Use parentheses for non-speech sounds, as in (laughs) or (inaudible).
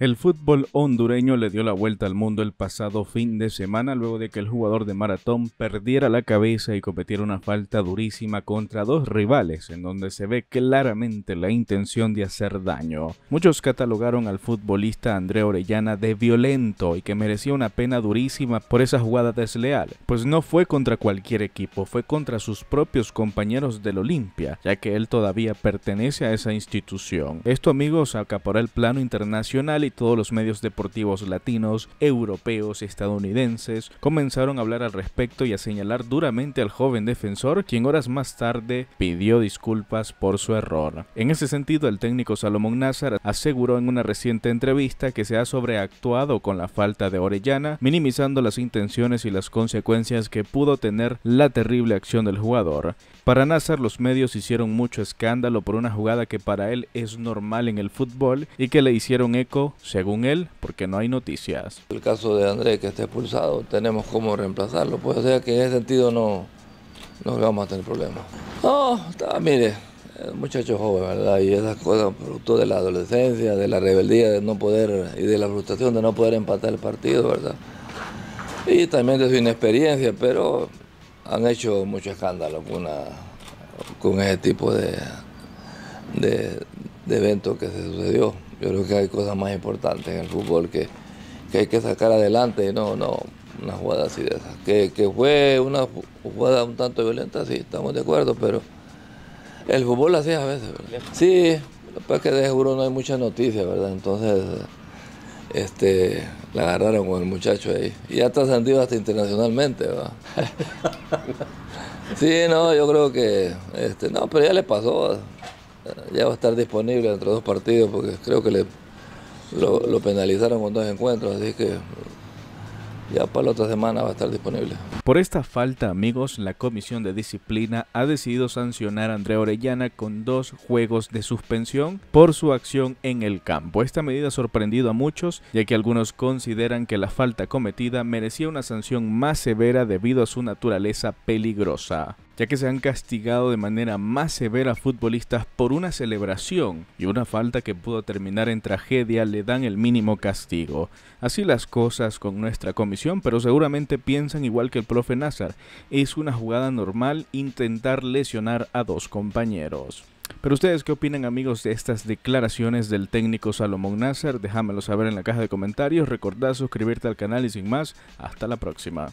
El fútbol hondureño le dio la vuelta al mundo el pasado fin de semana luego de que el jugador de maratón perdiera la cabeza y cometiera una falta durísima contra dos rivales en donde se ve claramente la intención de hacer daño. Muchos catalogaron al futbolista André Orellana de violento y que merecía una pena durísima por esa jugada desleal, pues no fue contra cualquier equipo, fue contra sus propios compañeros del Olimpia, ya que él todavía pertenece a esa institución. Esto amigos acaparó el plano internacional todos los medios deportivos latinos, europeos y estadounidenses comenzaron a hablar al respecto y a señalar duramente al joven defensor, quien horas más tarde pidió disculpas por su error. En ese sentido, el técnico Salomón Nazar aseguró en una reciente entrevista que se ha sobreactuado con la falta de Orellana, minimizando las intenciones y las consecuencias que pudo tener la terrible acción del jugador. Para Nazar, los medios hicieron mucho escándalo por una jugada que para él es normal en el fútbol y que le hicieron eco según él, porque no hay noticias. El caso de Andrés que está expulsado, tenemos cómo reemplazarlo, pues o sea que en ese sentido no, no vamos a tener problemas. Oh, no, mire, muchachos joven, ¿verdad? Y esas cosas producto de la adolescencia, de la rebeldía, de no poder, y de la frustración de no poder empatar el partido, ¿verdad? Y también de su inexperiencia, pero han hecho mucho escándalo con, ese tipo de, eventos de evento que se sucedió. Yo creo que hay cosas más importantes en el fútbol que, hay que sacar adelante y no, no una jugada así de esas. Que, que fue una jugada un tanto violenta, sí, estamos de acuerdo, pero el fútbol así a veces. ¿verdad? Sí, pues que de seguro no hay mucha noticia, ¿verdad? Entonces, este, la agarraron con el muchacho ahí. Y ha trascendido hasta internacionalmente, ¿verdad? (laughs) sí, no, yo creo que, este, no, pero ya le pasó ya va a estar disponible entre dos partidos porque creo que le, lo, lo penalizaron con dos encuentros, así que ya para la otra semana va a estar disponible. Por esta falta, amigos, la Comisión de Disciplina ha decidido sancionar a Andrea Orellana con dos juegos de suspensión por su acción en el campo. Esta medida ha sorprendido a muchos, ya que algunos consideran que la falta cometida merecía una sanción más severa debido a su naturaleza peligrosa ya que se han castigado de manera más severa a futbolistas por una celebración y una falta que pudo terminar en tragedia le dan el mínimo castigo. Así las cosas con nuestra comisión, pero seguramente piensan igual que el Nazar. Es una jugada normal intentar lesionar a dos compañeros. Pero ustedes qué opinan amigos de estas declaraciones del técnico Salomón Nazar? Déjamelo saber en la caja de comentarios, recordad suscribirte al canal y sin más, hasta la próxima.